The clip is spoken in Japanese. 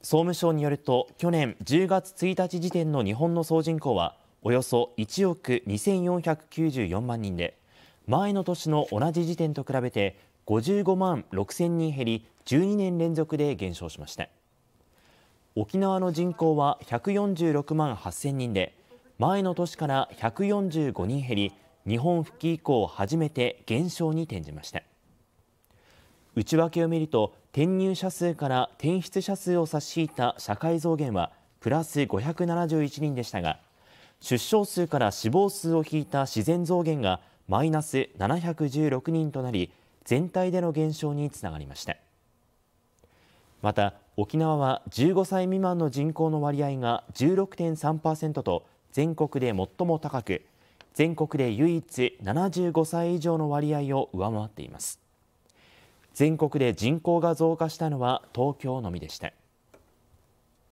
総務省によると去年10月1日時点の日本の総人口はおよそ1億2494万人で前の年の同じ時点と比べて55万6000人減り12年連続で減少しました沖縄の人口は146万8000人で前の年から145人減り日本復帰以降初めて減少に転じました内訳を見ると転入者数から転出者数を差し引いた社会増減はプラス571人でしたが出生数から死亡数を引いた自然増減がマイナス716人となり全体での減少につながりましたまた沖縄は15歳未満の人口の割合が16.3%と全国で最も高く全国で唯一75歳以上の割合を上回っています全国で人口が増加したのは東京のみでした。